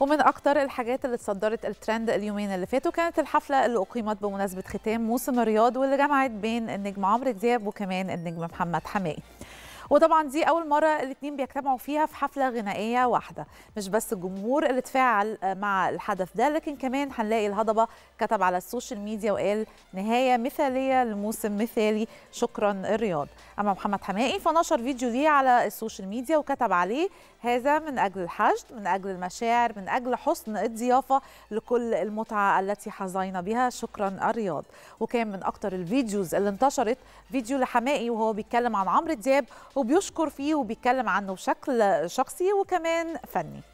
ومن أكتر الحاجات اللي اتصدرت الترند اليومين اللي فاتوا كانت الحفلة اللي أقيمت بمناسبة ختام موسم الرياض واللي جمعت بين النجم عمرو دياب وكمان النجم محمد حماقي وطبعا دي اول مره الاثنين بيجتمعوا فيها في حفله غنائيه واحده مش بس الجمهور اللي تفاعل آه، مع الحدث ده لكن كمان هنلاقي الهضبه كتب على السوشيال ميديا وقال نهايه مثاليه لموسم مثالي شكرا الرياض اما محمد حمائي فنشر فيديو ليه على السوشيال ميديا وكتب عليه هذا من اجل الحشد من اجل المشاعر من اجل حسن الضيافه لكل المتعه التي حظينا بها شكرا الرياض وكان من اكتر الفيديوز اللي انتشرت فيديو لحمائي وهو بيتكلم عن عمرو دياب وبيشكر فيه وبيتكلم عنه بشكل شخصي وكمان فني